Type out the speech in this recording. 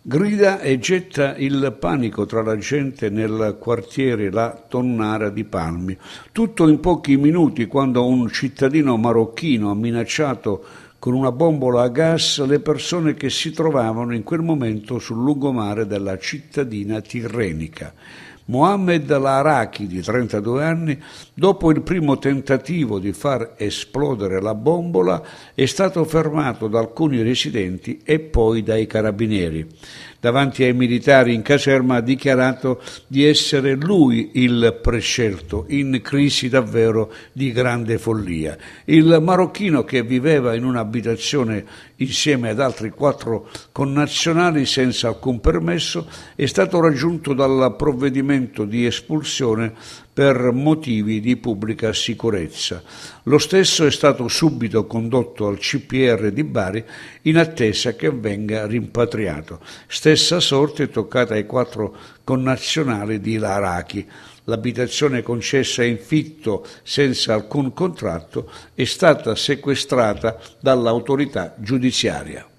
grida e getta il panico tra la gente nel quartiere La Tonnara di Palmi. Tutto in pochi minuti quando un cittadino marocchino ha minacciato con una bombola a gas le persone che si trovavano in quel momento sul lungomare della cittadina tirrenica. Mohammed al di 32 anni, dopo il primo tentativo di far esplodere la bombola, è stato fermato da alcuni residenti e poi dai carabinieri. Davanti ai militari in caserma ha dichiarato di essere lui il prescelto, in crisi davvero di grande follia. Il marocchino che viveva in un'abitazione insieme ad altri quattro connazionali senza alcun permesso è stato raggiunto dal provvedimento procedimento di espulsione per motivi di pubblica sicurezza. Lo stesso è stato subito condotto al CPR di Bari in attesa che venga rimpatriato. Stessa sorte toccata ai quattro connazionali di Larachi. L'abitazione concessa in fitto senza alcun contratto è stata sequestrata dall'autorità giudiziaria.